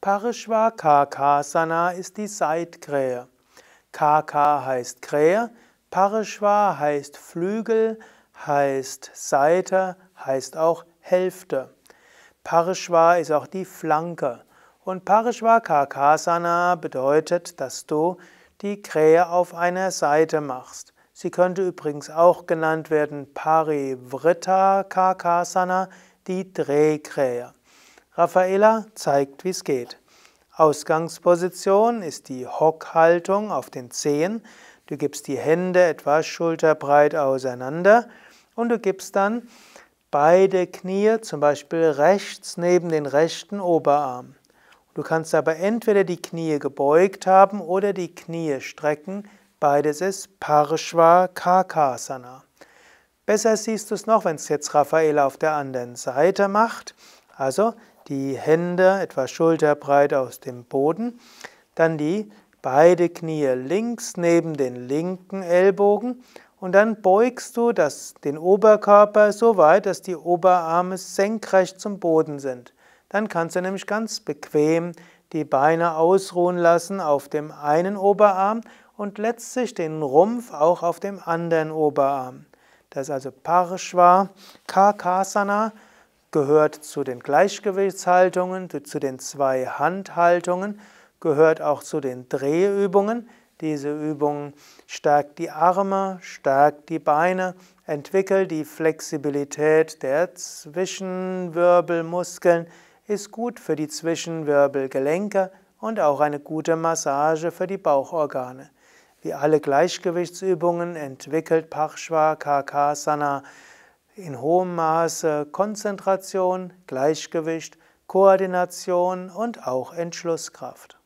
Parishva Kakasana ist die Seitkrähe. Kaka heißt Krähe, Parishva heißt Flügel, heißt Seite, heißt auch Hälfte. Parishva ist auch die Flanke. Und Parishva Kakasana bedeutet, dass du die Krähe auf einer Seite machst. Sie könnte übrigens auch genannt werden Parivritta Kakasana, die Drehkrähe. Raffaella zeigt, wie es geht. Ausgangsposition ist die Hockhaltung auf den Zehen. Du gibst die Hände etwas schulterbreit auseinander und du gibst dann beide Knie, zum Beispiel rechts neben den rechten Oberarm. Du kannst aber entweder die Knie gebeugt haben oder die Knie strecken. Beides ist Parshva Kakasana. Besser siehst du es noch, wenn es jetzt Raffaela auf der anderen Seite macht. Also die Hände etwa schulterbreit aus dem Boden, dann die beide Knie links neben den linken Ellbogen und dann beugst du das, den Oberkörper so weit, dass die Oberarme senkrecht zum Boden sind. Dann kannst du nämlich ganz bequem die Beine ausruhen lassen auf dem einen Oberarm und letztlich den Rumpf auch auf dem anderen Oberarm. Das ist also Parshva Kakasana, gehört zu den Gleichgewichtshaltungen, zu den zwei Handhaltungen, gehört auch zu den Drehübungen. Diese Übung stärkt die Arme, stärkt die Beine, entwickelt die Flexibilität der Zwischenwirbelmuskeln, ist gut für die Zwischenwirbelgelenke und auch eine gute Massage für die Bauchorgane. Wie alle Gleichgewichtsübungen entwickelt Parshva Karkasana in hohem Maße Konzentration, Gleichgewicht, Koordination und auch Entschlusskraft.